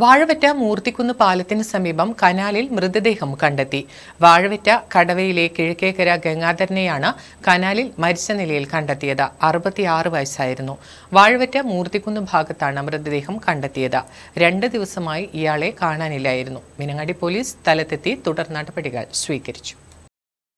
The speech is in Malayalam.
വാഴവറ്റ മൂർത്തിക്കുന്ന് പാലത്തിന് സമീപം കനാലിൽ മൃതദേഹം കണ്ടെത്തി വാഴവറ്റ കടവയിലെ കിഴക്കേക്കര ഗംഗാധരനെയാണ് കനാലിൽ മരിച്ച നിലയിൽ കണ്ടെത്തിയത് അറുപത്തിയാറ് വയസ്സായിരുന്നു വാഴവറ്റ മൂർത്തിക്കുന്ന് ഭാഗത്താണ് മൃതദേഹം കണ്ടെത്തിയത് രണ്ട് ദിവസമായി ഇയാളെ കാണാനില്ലായിരുന്നു മിനങ്ങാടി പോലീസ് സ്ഥലത്തെത്തി തുടർ നടപടികൾ സ്വീകരിച്ചു